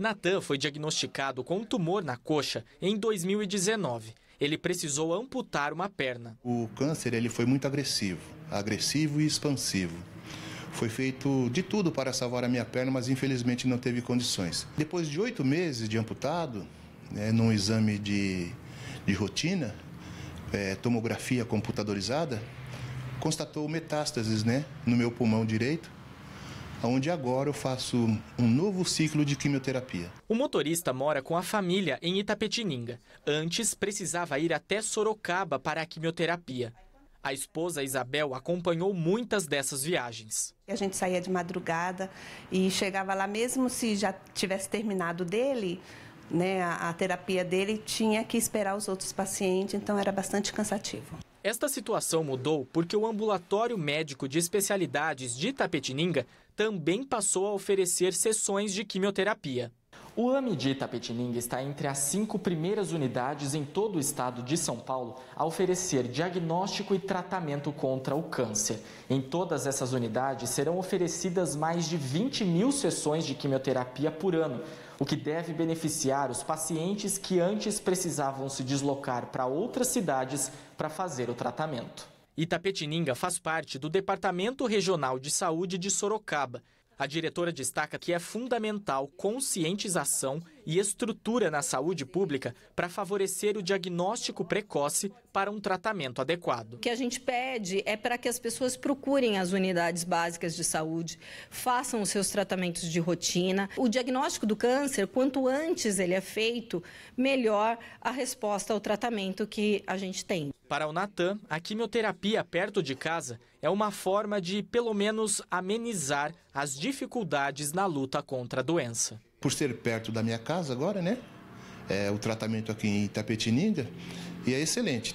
Natan foi diagnosticado com um tumor na coxa em 2019. Ele precisou amputar uma perna. O câncer ele foi muito agressivo, agressivo e expansivo. Foi feito de tudo para salvar a minha perna, mas infelizmente não teve condições. Depois de oito meses de amputado, né, num exame de, de rotina, é, tomografia computadorizada, constatou metástases né, no meu pulmão direito onde agora eu faço um novo ciclo de quimioterapia. O motorista mora com a família em Itapetininga. Antes, precisava ir até Sorocaba para a quimioterapia. A esposa Isabel acompanhou muitas dessas viagens. A gente saía de madrugada e chegava lá, mesmo se já tivesse terminado dele, né, a, a terapia dele, tinha que esperar os outros pacientes, então era bastante cansativo. Esta situação mudou porque o ambulatório médico de especialidades de Tapetininga também passou a oferecer sessões de quimioterapia. O AMI de Itapetininga está entre as cinco primeiras unidades em todo o estado de São Paulo a oferecer diagnóstico e tratamento contra o câncer. Em todas essas unidades serão oferecidas mais de 20 mil sessões de quimioterapia por ano, o que deve beneficiar os pacientes que antes precisavam se deslocar para outras cidades para fazer o tratamento. Itapetininga faz parte do Departamento Regional de Saúde de Sorocaba a diretora destaca que é fundamental conscientização e estrutura na saúde pública para favorecer o diagnóstico precoce para um tratamento adequado. O que a gente pede é para que as pessoas procurem as unidades básicas de saúde, façam os seus tratamentos de rotina. O diagnóstico do câncer, quanto antes ele é feito, melhor a resposta ao tratamento que a gente tem. Para o Natan, a quimioterapia perto de casa é uma forma de, pelo menos, amenizar as dificuldades na luta contra a doença por ser perto da minha casa agora, né? É, o tratamento aqui em Itapetininga e é excelente.